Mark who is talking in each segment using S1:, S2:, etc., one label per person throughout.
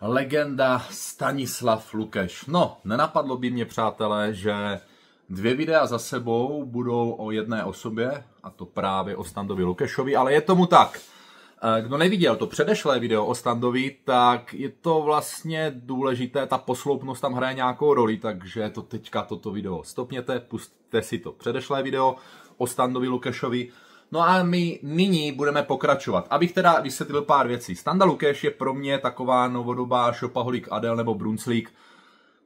S1: legenda Stanislav Lukeš. No, nenapadlo by mě, přátelé, že dvě videa za sebou budou o jedné osobě, a to právě o Standovi Lukešovi, ale je tomu tak. Eh, kdo neviděl to předešlé video o Standovi, tak je to vlastně důležité, ta posloupnost tam hraje nějakou roli, takže to teďka toto video stopněte, pustte si to předešlé video o Standovi Lukešovi No a my nyní budeme pokračovat. Abych teda vysvětlil pár věcí. Standa Lukáš je pro mě taková novodobá šopaholik Adel nebo Brunslík.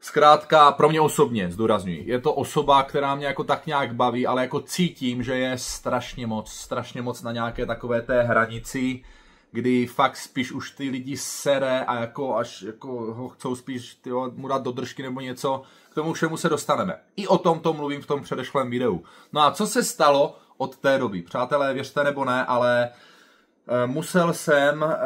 S1: Zkrátka, pro mě osobně, zdůraznuju, je to osoba, která mě jako tak nějak baví, ale jako cítím, že je strašně moc, strašně moc na nějaké takové té hranici, kdy fakt spíš už ty lidi sere a jako až jako ho chcou spíš tyjo, mu dát do držky nebo něco. K tomu všemu se dostaneme. I o tom to mluvím v tom předešlém videu. No a co se stalo od té doby? Přátelé, věřte nebo ne, ale eh, musel jsem eh,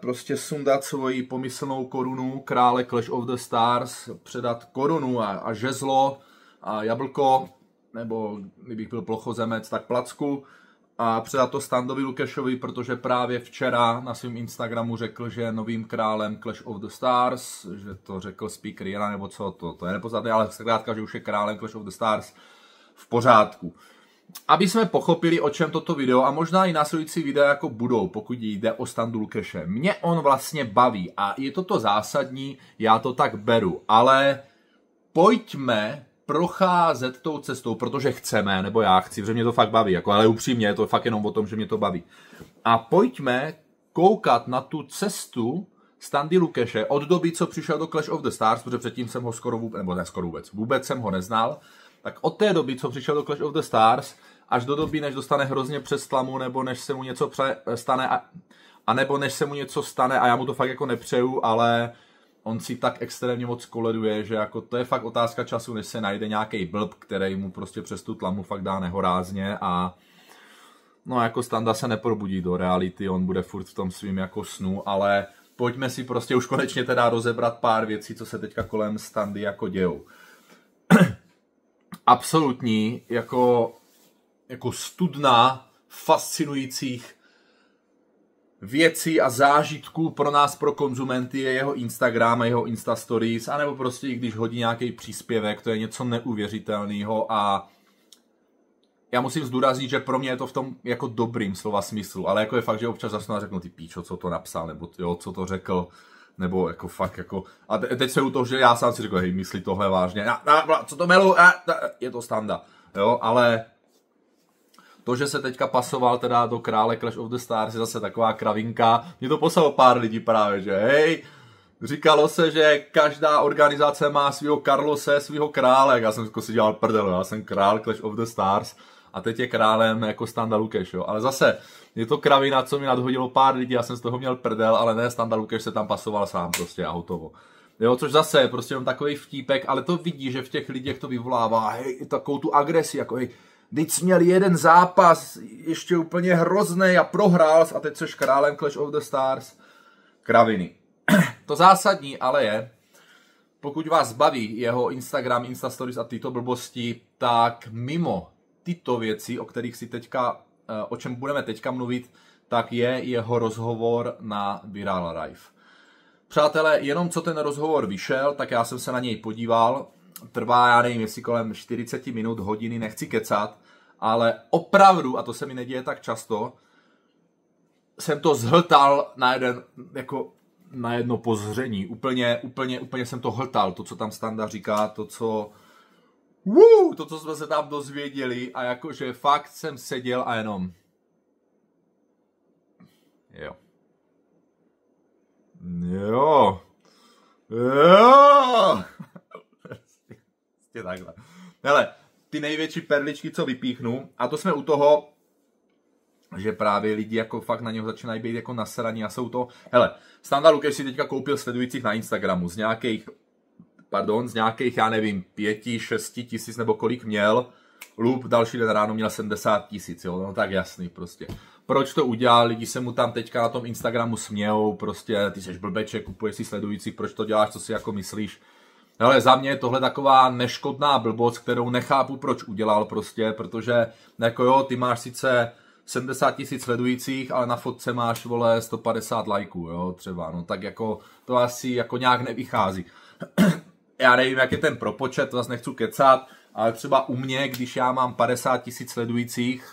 S1: prostě sundat svoji pomyslnou korunu krále Clash of the Stars, předat korunu a, a žezlo a jablko, nebo kdybych byl plochozemec, tak placku a předat to Standovi Lukešovi, protože právě včera na svém Instagramu řekl, že je novým králem Clash of the Stars, že to řekl Speaker Jena nebo co, to, to je nepoznatné, ale zkrátka, že už je králem Clash of the Stars v pořádku. Aby jsme pochopili, o čem toto video a možná i následující videa jako budou, pokud jde o Standu Lukeše. Mě on vlastně baví a je toto zásadní, já to tak beru, ale pojďme procházet tou cestou, protože chceme, nebo já chci, protože mě to fakt baví, jako, ale upřímně je to fakt jenom o tom, že mě to baví. A pojďme koukat na tu cestu Standy Lukeše od doby, co přišel do Clash of the Stars, protože předtím jsem ho skoro vůbec, nebo ne skoro vůbec, vůbec jsem ho neznal, tak od té doby, co přišel do Clash of the Stars, až do doby, než dostane hrozně přes tlamu, nebo než se mu něco pře- stane, a, a nebo než se mu něco stane, a já mu to fakt jako nepřeju, ale on si tak extrémně moc koleduje, že jako to je fakt otázka času, než se najde nějaký blb, který mu prostě přes tu tlamu fakt dá nehorázně a no jako Standa se neprobudí do reality, on bude furt v tom svým jako snu, ale pojďme si prostě už konečně teda rozebrat pár věcí, co se teďka kolem Standy jako dějou. Absolutní jako, jako studna fascinujících věcí a zážitků pro nás, pro konzumenty, je jeho Instagram a jeho Insta Stories, anebo prostě i když hodí nějaký příspěvek, to je něco neuvěřitelného a já musím zdůraznit, že pro mě je to v tom jako dobrým slova smyslu, ale jako je fakt, že občas zase řeknu ty píčo, co to napsal, nebo jo, co to řekl, nebo jako fakt jako, a teď se u toho, že já sám si řekl, hej, myslí tohle vážně, na, na, co to melu, a, je to standa, jo, ale to, že se teďka pasoval teda do krále Clash of the Stars, je zase taková kravinka. Mě to poslalo pár lidí právě, že hej, Říkalo se, že každá organizace má svého Karlose, svého krále. Já jsem jako si dělal prdel, no. já jsem král Clash of the Stars a teď je králem jako Standa Lukáš. jo. Ale zase, je to kravina, co mi nadhodilo pár lidí, já jsem z toho měl prdel, ale ne, Standa Lukáš se tam pasoval sám prostě a hotovo. Jo, což zase je prostě jenom takový vtípek, ale to vidí, že v těch lidech to vyvolává hej, takovou tu agresi, jako hej, Teď měl jeden zápas, ještě úplně hrozný a prohrál a teď což králem Clash of the Stars. Kraviny. to zásadní ale je, pokud vás baví jeho Instagram, Insta Stories a tyto blbosti, tak mimo tyto věci, o kterých si teďka, eh, o čem budeme teďka mluvit, tak je jeho rozhovor na Viral Life. Přátelé, jenom co ten rozhovor vyšel, tak já jsem se na něj podíval trvá, já nevím, jestli kolem 40 minut, hodiny, nechci kecat, ale opravdu, a to se mi neděje tak často, jsem to zhltal na jeden, jako na jedno pozření. Úplně, úplně, úplně jsem to hltal, to, co tam Standa říká, to, co Woo, to, co jsme se tam dozvěděli a jakože fakt jsem seděl a jenom jo. Jo. Jo. Prostě takhle. Hele, ty největší perličky, co vypíchnu, a to jsme u toho, že právě lidi jako fakt na něho začínají být jako nasraní a jsou to... Hele, Standard Lukáš si teďka koupil sledujících na Instagramu z nějakých, pardon, z nějakých, já nevím, pěti, šesti tisíc nebo kolik měl, Lup další den ráno měl 70 tisíc, jo, no tak jasný prostě. Proč to udělal, lidi se mu tam teďka na tom Instagramu smějou, prostě ty jsi blbeček, kupuješ si sledujících. proč to děláš, co si jako myslíš, No, ale za mě je tohle taková neškodná blbost, kterou nechápu, proč udělal prostě, protože jako jo, ty máš sice 70 tisíc sledujících, ale na fotce máš, vole, 150 lajků, jo, třeba, no tak jako to asi jako nějak nevychází. já nevím, jak je ten propočet, vás nechci kecat, ale třeba u mě, když já mám 50 tisíc sledujících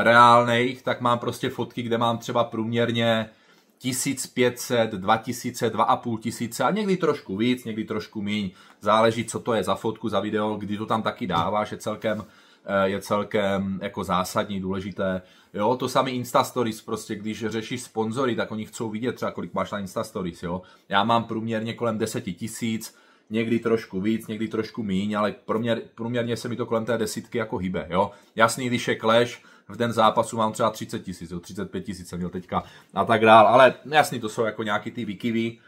S1: e, reálných, tak mám prostě fotky, kde mám třeba průměrně 1500, 2000, 2500 a někdy trošku víc, někdy trošku míň. Záleží, co to je za fotku, za video, kdy to tam taky dáváš, je celkem eh, je celkem jako zásadní, důležité. Jo, to sami Insta Stories, prostě když řešíš sponzory, tak oni chcou vidět třeba, kolik máš na Insta Stories, jo. Já mám průměrně kolem 10 tisíc, někdy trošku víc, někdy trošku míň, ale průměr, průměrně se mi to kolem té desítky jako hýbe. Jo? Jasný, když je clash, v den zápasu mám třeba 30 tisíc, 35 tisíc jsem měl teďka a tak dál, ale jasný, to jsou jako nějaký ty vikivy,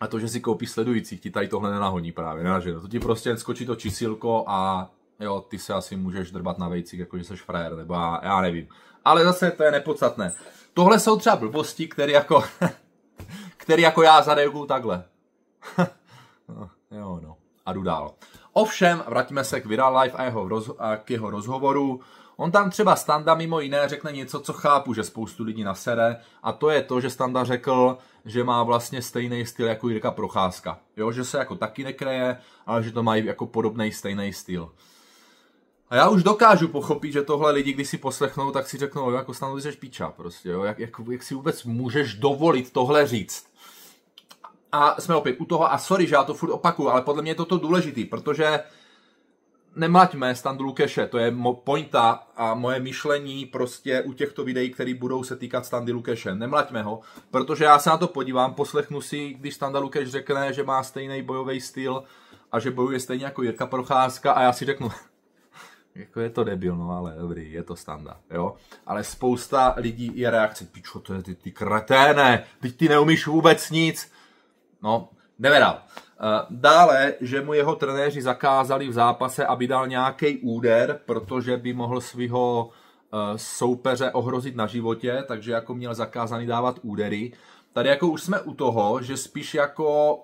S1: a to, že si koupí sledujících, ti tady tohle nenahoní právě, ne? to ti prostě skočí to čísilko a jo, ty se asi můžeš drbat na vejcích, jakože seš frajer, nebo já, já nevím. Ale zase to je nepodstatné. Tohle jsou třeba blbosti, které jako, který jako já zareaguju takhle. Eh, jo, no. A jdu dál. Ovšem, vrátíme se k Viral Life a, jeho roz, a k jeho rozhovoru. On tam třeba Standa mimo jiné řekne něco, co chápu, že spoustu lidí nasere, a to je to, že Standa řekl, že má vlastně stejný styl jako Jirka Procházka. Jo, že se jako taky nekreje, ale že to mají jako podobný stejný styl. A já už dokážu pochopit, že tohle lidi, když si poslechnou, tak si řeknou, jako Standa, ty píča, prostě, jo, jak, jak, jak si vůbec můžeš dovolit tohle říct a jsme opět u toho, a sorry, že já to furt opakuju, ale podle mě je toto důležitý, protože nemlaťme Standu Lukeše, to je mo- pointa a moje myšlení prostě u těchto videí, které budou se týkat Standy Lukeše. Nemlaťme ho, protože já se na to podívám, poslechnu si, když Standa Lukeš řekne, že má stejný bojový styl a že bojuje stejně jako Jirka Procházka a já si řeknu, jako je to debil, no ale dobrý, je to standa, jo. Ale spousta lidí je reakce, pičo, to je ty, ty kreténe, teď ty neumíš vůbec nic, No, nevedal. Eh, dále, že mu jeho trenéři zakázali v zápase, aby dal nějaký úder, protože by mohl svého eh, soupeře ohrozit na životě, takže jako měl zakázaný dávat údery. Tady jako už jsme u toho, že spíš jako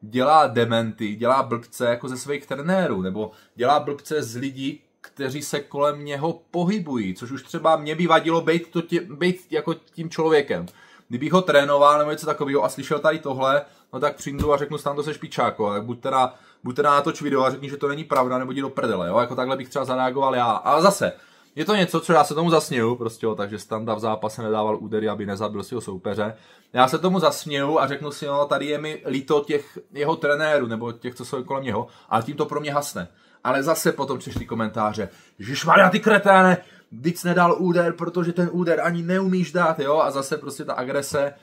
S1: dělá dementy, dělá blbce jako ze svých trenérů, nebo dělá blbce z lidí, kteří se kolem něho pohybují, což už třeba mě by vadilo být, to tě, být jako tím člověkem kdybych ho trénoval nebo něco takového a slyšel tady tohle, no tak přijdu a řeknu, stando to se špičáko, a buď teda, buď teda natoč video a řekni, že to není pravda, nebo jdi do prdele, jo, jako takhle bych třeba zareagoval já. A zase, je to něco, co já se tomu zasněju, prostě, jo, takže Standa v zápase nedával údery, aby nezabil si ho soupeře. Já se tomu zasněju a řeknu si, no, tady je mi líto těch jeho trenérů, nebo těch, co jsou kolem něho, ale tím to pro mě hasne. Ale zase potom přišli komentáře, Ježišmarja, ty kreténe, Dic nedal úder, protože ten úder ani neumíš dát, jo, a zase prostě ta agrese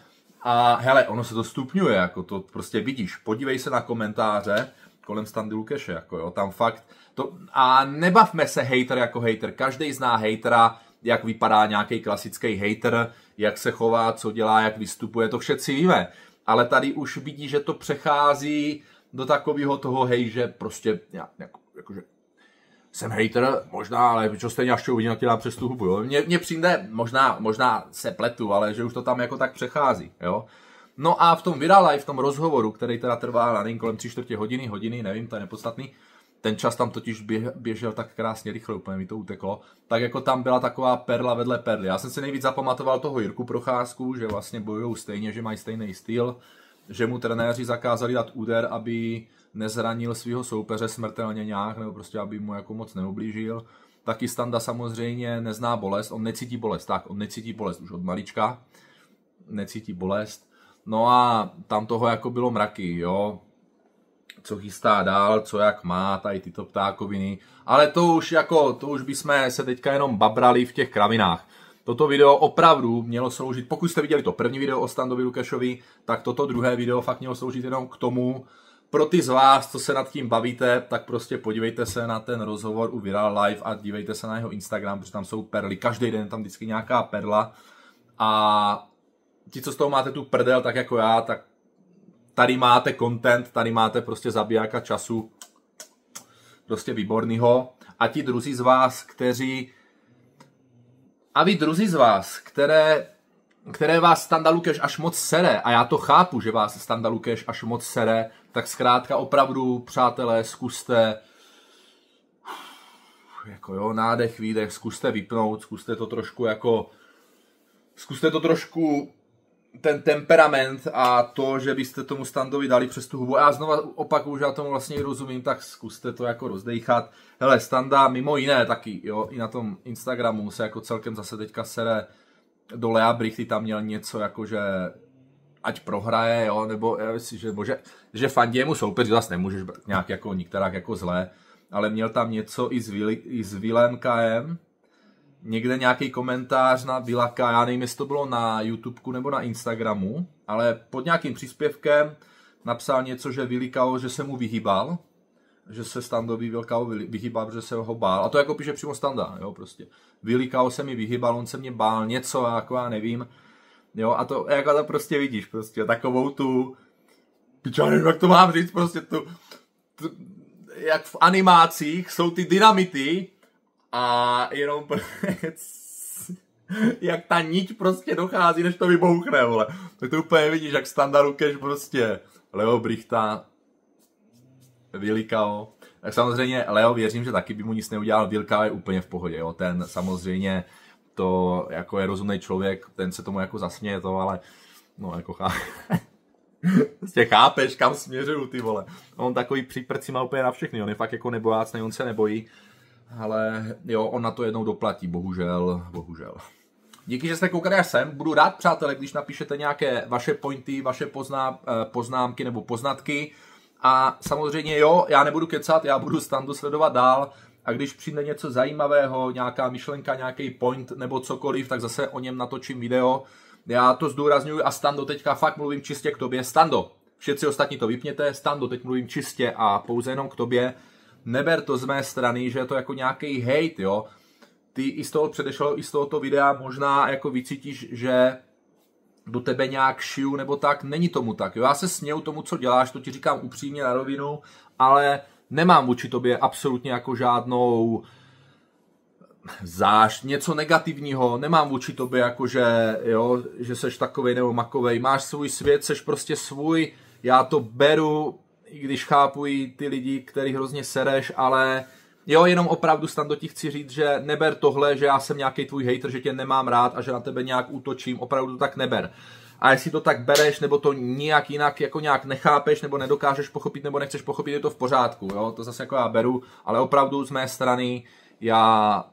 S1: a hele, ono se to stupňuje, jako to prostě vidíš, podívej se na komentáře kolem Standy Lukeše, jako jo, tam fakt to, a nebavme se hater jako hater, každý zná hatera, jak vypadá nějaký klasický hater, jak se chová, co dělá, jak vystupuje, to všetci víme. Ale tady už vidí, že to přechází do takového toho, hej, že prostě já, jako, jakože jsem hater, možná, ale čo stejně až to uvidím, ti dá přes tu hubu, jo. Mně, mně přijde, možná, možná se pletu, ale že už to tam jako tak přechází, jo. No a v tom live v tom rozhovoru, který teda trvá, na nevím, kolem tři čtvrtě hodiny, hodiny, nevím, to je nepodstatný, ten čas tam totiž běžel tak krásně rychle, úplně mi to uteklo, tak jako tam byla taková perla vedle perly. Já jsem si nejvíc zapamatoval toho Jirku Procházku, že vlastně bojují stejně, že mají stejný styl, že mu trenéři zakázali dát úder, aby nezranil svého soupeře smrtelně nějak, nebo prostě aby mu jako moc neublížil. Taky Standa samozřejmě nezná bolest, on necítí bolest, tak, on necítí bolest už od malička, necítí bolest. No a tam toho jako bylo mraky, jo, co chystá dál, co jak má, tady tyto ptákoviny. Ale to už jako, to už bychom se teďka jenom babrali v těch kravinách. Toto video opravdu mělo sloužit, pokud jste viděli to první video o Standovi Lukášovi, tak toto druhé video fakt mělo sloužit jenom k tomu, pro ty z vás, co se nad tím bavíte, tak prostě podívejte se na ten rozhovor u Viral Live a dívejte se na jeho Instagram, protože tam jsou perly. Každý den tam vždycky nějaká perla. A ti, co z toho máte tu prdel, tak jako já, tak tady máte content, tady máte prostě zabijáka času, prostě výbornýho. A ti druzí z vás, kteří a vy druzí z vás, které, které vás Standa Lukeš až moc sere, a já to chápu, že vás Standa Lukeš až moc sere, tak zkrátka opravdu, přátelé, zkuste jako jo, nádech, výdech, zkuste vypnout, zkuste to trošku jako zkuste to trošku ten temperament a to, že byste tomu standovi dali přes tu hubu. A já znova opakuju, že já tomu vlastně rozumím, tak zkuste to jako rozdejchat. Hele, standa mimo jiné taky, jo, i na tom Instagramu se jako celkem zase teďka sere do Lea Brichty, tam měl něco jako, že ať prohraje, jo, nebo já myslím, že, bože, že fandí jemu soupeř, zase nemůžeš nějak jako některá jako zlé, ale měl tam něco i s, Vili, i s Vilem KM, někde nějaký komentář na Vilaka, já nevím, jestli to bylo na YouTubeku nebo na Instagramu, ale pod nějakým příspěvkem napsal něco, že Vilikao, že se mu vyhýbal, že se standový Vilkao vyhýbal, že se ho bál. A to jako píše přímo Standa, jo, prostě. Vilikao se mi vyhýbal, on se mě bál, něco, jako já nevím. Jo, a to, jako to prostě vidíš, prostě takovou tu, já nevím, jak to mám říct, prostě tu, tu jak v animacích jsou ty dynamity, a jenom jak ta niť prostě dochází, než to vybouchne, vole. Tak to úplně vidíš, jak standardu cash prostě Leo Brichta, Vilikao. Tak samozřejmě Leo věřím, že taky by mu nic neudělal, Vilka je úplně v pohodě, jo. Ten samozřejmě to jako je rozumný člověk, ten se tomu jako zasměje to, ale no jako chá... prostě chápeš, kam směřuju, ty vole. On takový příprci má úplně na všechny, on je fakt jako nebojácný, on se nebojí ale jo, on na to jednou doplatí, bohužel, bohužel. Díky, že jste koukali až sem. Budu rád, přátelé, když napíšete nějaké vaše pointy, vaše pozná, eh, poznámky nebo poznatky. A samozřejmě jo, já nebudu kecat, já budu standu sledovat dál a když přijde něco zajímavého, nějaká myšlenka, nějaký point nebo cokoliv, tak zase o něm natočím video. Já to zdůraznuju a Stando, teďka fakt mluvím čistě k tobě. Stando, všetci ostatní to vypněte, Stando, teď mluvím čistě a pouze jenom k tobě neber to z mé strany, že je to jako nějaký hate, jo. Ty i z toho předešlého, i z tohoto videa možná jako vycítíš, že do tebe nějak šiju nebo tak, není tomu tak. Jo, já se směju tomu, co děláš, to ti říkám upřímně na rovinu, ale nemám vůči tobě absolutně jako žádnou zášť, něco negativního, nemám vůči tobě jako, že, jo, že seš takovej nebo makovej, máš svůj svět, seš prostě svůj, já to beru když chápu ty lidi, který hrozně sereš, ale jo, jenom opravdu do ti chci říct, že neber tohle, že já jsem nějaký tvůj hater, že tě nemám rád a že na tebe nějak útočím, opravdu to tak neber. A jestli to tak bereš, nebo to nějak jinak jako nějak nechápeš, nebo nedokážeš pochopit, nebo nechceš pochopit, je to v pořádku, jo, to zase jako já beru, ale opravdu z mé strany já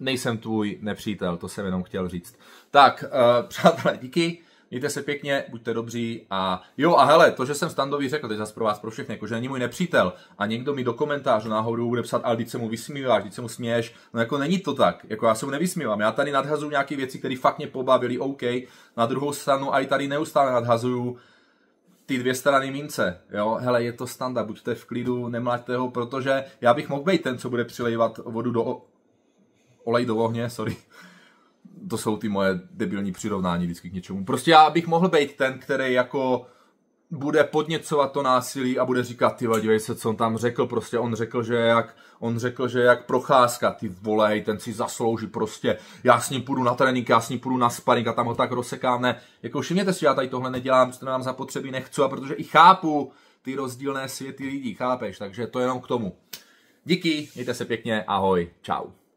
S1: nejsem tvůj nepřítel, to jsem jenom chtěl říct. Tak, uh, přátelé, díky. Mějte se pěkně, buďte dobří a jo a hele, to, že jsem standový řekl, teď zase pro vás, pro všechny, jako, že není můj nepřítel a někdo mi do komentářů náhodou bude psát, ale když se mu vysmíváš, když se mu směješ, no jako není to tak, jako já se mu nevysmívám, já tady nadhazuju nějaké věci, které fakt mě pobavily, OK, na druhou stranu a i tady neustále nadhazuju ty dvě strany mince, jo, hele, je to standa, buďte v klidu, nemlaďte ho, protože já bych mohl být ten, co bude přilejvat vodu do o... olej do ohně, sorry, to jsou ty moje debilní přirovnání vždycky k něčemu. Prostě já bych mohl být ten, který jako bude podněcovat to násilí a bude říkat, ty dívej se, co on tam řekl, prostě on řekl, že jak, on řekl, že jak procházka, ty volej, ten si zaslouží prostě, já s ním půjdu na trénink, já s ním půjdu na sparing a tam ho tak rozsekám, ne, jako všimněte si, já tady tohle nedělám, to nám zapotřebí, nechci, a protože i chápu ty rozdílné světy lidí, chápeš, takže to jenom k tomu. Díky, mějte se pěkně, ahoj, čau.